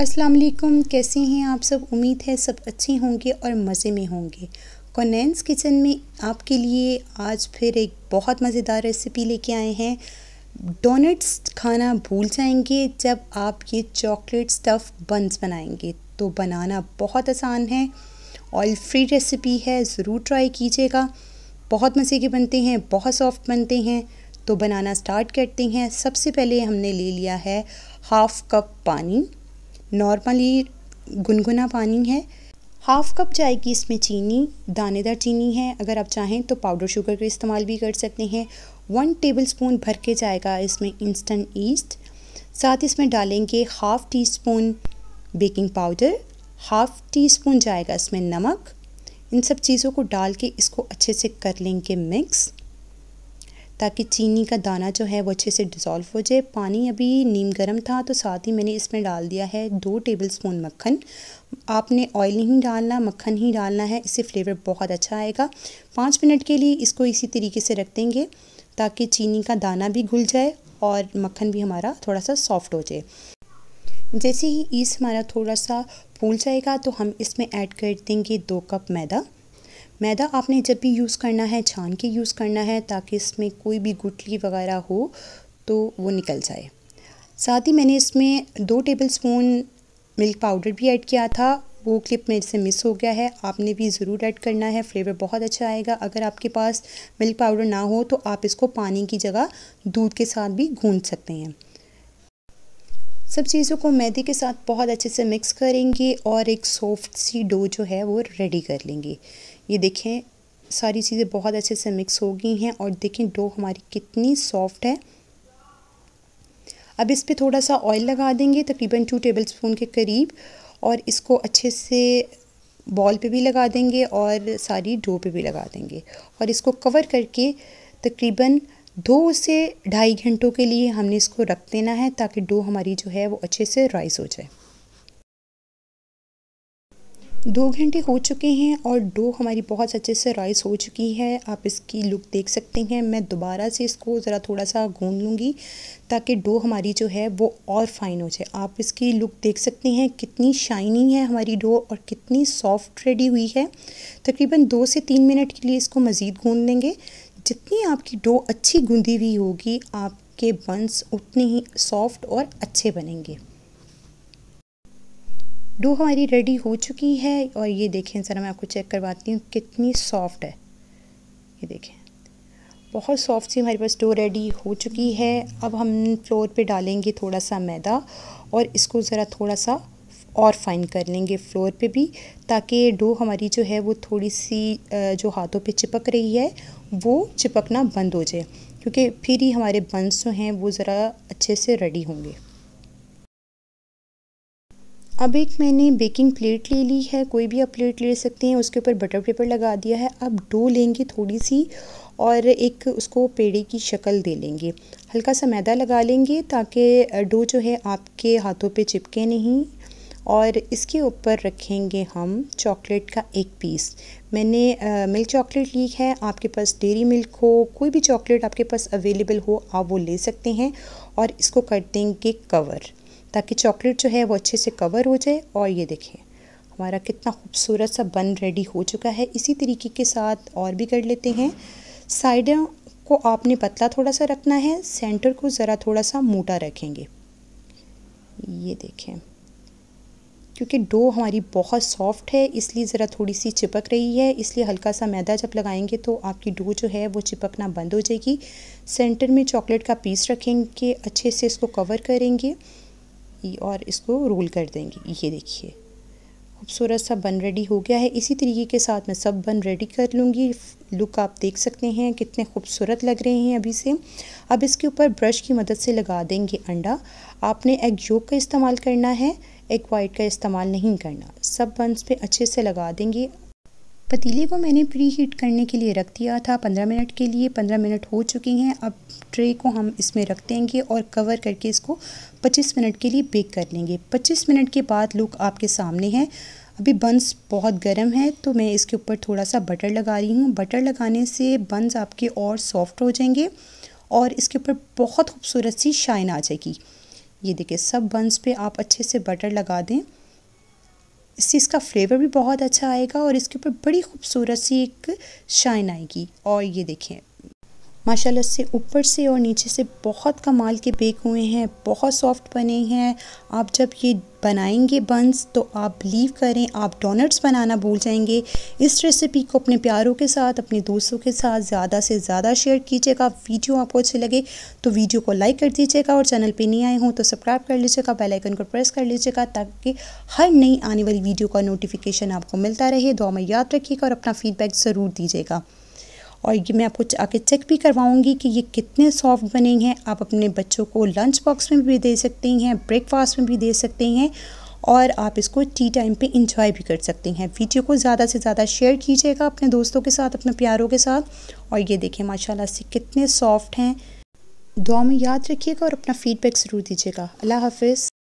अस्सलाम वालेकुम कैसे हैं आप सब उम्मीद है सब अच्छे होंगे और मज़े में होंगे कॉनेंस किचन में आपके लिए आज फिर एक बहुत मज़ेदार रेसिपी लेके आए हैं डोनट्स खाना भूल जाएंगे जब आप ये चॉकलेट स्टफ़ बन्स बनाएंगे तो बनाना बहुत आसान है ऑयल फ्री रेसिपी है ज़रूर ट्राई कीजिएगा बहुत मज़े के बनते हैं बहुत सॉफ्ट बनते हैं तो बनाना स्टार्ट करते हैं सबसे पहले हमने ले लिया है हाफ़ कप पानी नॉर्मली गुनगुना पानी है हाफ़ कप चाय की इसमें चीनी दानेदार चीनी है अगर आप चाहें तो पाउडर शुगर का इस्तेमाल भी कर सकते हैं वन टेबल स्पून भर के जाएगा इसमें इंस्टेंट ईस्ट साथ इसमें डालेंगे half teaspoon baking powder half teaspoon जाएगा इसमें नमक इन सब चीज़ों को डाल के इसको अच्छे से कर लेंगे मिक्स ताकि चीनी का दाना जो है वो अच्छे से डिज़ोल्व हो जाए पानी अभी नीम गर्म था तो साथ ही मैंने इसमें डाल दिया है दो टेबल स्पून मक्खन आपने ऑयल नहीं डालना मक्खन ही डालना है इससे फ्लेवर बहुत अच्छा आएगा पाँच मिनट के लिए इसको इसी तरीके से रख देंगे ताकि चीनी का दाना भी घुल जाए और मक्खन भी हमारा थोड़ा सा सॉफ्ट हो जाए जैसे ही ईस हमारा थोड़ा सा फूल जाएगा तो हम इसमें ऐड कर देंगे दो कप मैदा मैदा आपने जब भी यूज़ करना है छान के यूज़ करना है ताकि इसमें कोई भी गुटली वगैरह हो तो वो निकल जाए साथ ही मैंने इसमें दो टेबल स्पून मिल्क पाउडर भी ऐड किया था वो क्लिप मेरे से मिस हो गया है आपने भी ज़रूर ऐड करना है फ्लेवर बहुत अच्छा आएगा अगर आपके पास मिल्क पाउडर ना हो तो आप इसको पानी की जगह दूध के साथ भी गूंद सकते हैं सब चीज़ों को मैदे के साथ बहुत अच्छे से मिक्स करेंगे और एक सॉफ्ट सी डो जो है वो रेडी कर लेंगे ये देखें सारी चीज़ें बहुत अच्छे से मिक्स हो गई हैं और देखें डो हमारी कितनी सॉफ्ट है अब इस पर थोड़ा सा ऑयल लगा देंगे तकरीबन टू टेबल स्पून के करीब और इसको अच्छे से बॉल पे भी लगा देंगे और सारी डो पे भी लगा देंगे और इसको कवर करके तकरीबन दो से ढाई घंटों के लिए हमने इसको रख देना है ताकि डो हमारी जो है वो अच्छे से राइस हो जाए दो घंटे हो चुके हैं और डो हमारी बहुत अच्छे से राइस हो चुकी है आप इसकी लुक देख सकते हैं मैं दोबारा से इसको ज़रा थोड़ा सा गून लूँगी ताकि डो हमारी जो है वो और फाइन हो जाए आप इसकी लुक देख सकते हैं कितनी शाइनिंग है हमारी डो और कितनी सॉफ्ट रेडी हुई है तकरीबन दो से तीन मिनट के लिए इसको मज़ीद गून देंगे जितनी आपकी डो अच्छी गूंदी हुई होगी आपके बंस उतने ही सॉफ्ट और अच्छे बनेंगे डो हमारी रेडी हो चुकी है और ये देखें ज़रा मैं आपको चेक करवाती हूँ कितनी सॉफ्ट है ये देखें बहुत सॉफ्ट सी हमारे पास डो रेडी हो चुकी है अब हम फ्लोर पे डालेंगे थोड़ा सा मैदा और इसको ज़रा थोड़ा सा और फाइन कर लेंगे फ्लोर पे भी ताकि डो हमारी जो है वो थोड़ी सी जो हाथों पे चिपक रही है वो चिपकना बंद हो जाए क्योंकि फिर ही हमारे बंस जो हैं वो ज़रा अच्छे से रेडी होंगे अब एक मैंने बेकिंग प्लेट ले ली है कोई भी आप प्लेट ले सकते हैं उसके ऊपर बटर पेपर लगा दिया है अब डो लेंगे थोड़ी सी और एक उसको पेड़े की शक्ल दे लेंगे हल्का सा मैदा लगा लेंगे ताकि डो जो है आपके हाथों पे चिपके नहीं और इसके ऊपर रखेंगे हम चॉकलेट का एक पीस मैंने मिल्क चॉकलेट ली है आपके पास डेरी मिल्क हो कोई भी चॉकलेट आपके पास अवेलेबल हो आप वो ले सकते हैं और इसको कर देंगे कवर ताकि चॉकलेट जो है वो अच्छे से कवर हो जाए और ये देखें हमारा कितना खूबसूरत सा बन रेडी हो चुका है इसी तरीके के साथ और भी कर लेते हैं साइडों को आपने पतला थोड़ा सा रखना है सेंटर को ज़रा थोड़ा सा मोटा रखेंगे ये देखें क्योंकि डो हमारी बहुत सॉफ्ट है इसलिए ज़रा थोड़ी सी चिपक रही है इसलिए हल्का सा मैदा जब लगाएंगे तो आपकी डो जो है वो चिपकना बंद हो जाएगी सेंटर में चॉकलेट का पीस रखेंगे अच्छे से इसको कवर करेंगे और इसको रोल कर देंगे ये देखिए खूबसूरत सा बन रेडी हो गया है इसी तरीके के साथ मैं सब बन रेडी कर लूँगी लुक आप देख सकते हैं कितने खूबसूरत लग रहे हैं अभी से अब इसके ऊपर ब्रश की मदद से लगा देंगे अंडा आपने एग योग का इस्तेमाल करना है एग वाइट का इस्तेमाल नहीं करना सब बंस पे अच्छे से लगा देंगे पतीले को मैंने प्री हीट करने के लिए रख दिया था पंद्रह मिनट के लिए पंद्रह मिनट हो चुके हैं अब ट्रे को हम इसमें रख देंगे और कवर करके इसको पच्चीस मिनट के लिए बेक कर लेंगे पच्चीस मिनट के बाद लुक आपके सामने है अभी बंस बहुत गर्म है तो मैं इसके ऊपर थोड़ा सा बटर लगा रही हूँ बटर लगाने से बंस आपके और सॉफ्ट हो जाएंगे और इसके ऊपर बहुत खूबसूरत सी शाइन आ जाएगी ये देखिए सब बंस पे आप अच्छे से बटर लगा दें इससे इसका फ्लेवर भी बहुत अच्छा आएगा और इसके ऊपर बड़ी खूबसूरत सी एक शाइन आएगी और ये देखें माशाल्लाह से ऊपर से और नीचे से बहुत कमाल के बेक हुए हैं बहुत सॉफ्ट बने हैं आप जब ये बनाएंगे बंस तो आप बिलीव करें आप डोनट्स बनाना भूल जाएंगे इस रेसिपी को अपने प्यारों के साथ अपने दोस्तों के साथ ज़्यादा से ज़्यादा शेयर कीजिएगा वीडियो आपको अच्छी लगे तो वीडियो को लाइक कर दीजिएगा और चैनल पे नहीं आए हों तो सब्सक्राइब कर लीजिएगा बेलाइकन को प्रेस कर लीजिएगा ताकि हर नई आने वाली वीडियो का नोटिफिकेशन आपको मिलता रहे दो में याद रखिएगा और अपना फीडबैक ज़रूर दीजिएगा और ये मैं आपको आके चेक भी करवाऊँगी कि ये कितने सॉफ्ट बने हैं आप अपने बच्चों को लंच बॉक्स में भी दे सकते हैं ब्रेकफास्ट में भी दे सकते हैं और आप इसको टी टाइम पे इंजॉय भी कर सकते हैं वीडियो को ज़्यादा से ज़्यादा शेयर कीजिएगा अपने दोस्तों के साथ अपने प्यारों के साथ और ये देखें माशाला से कितने सॉफ्ट हैं दुआ में याद रखिएगा और अपना फ़ीडबैक ज़रूर दीजिएगा अल्लाह हाफिज़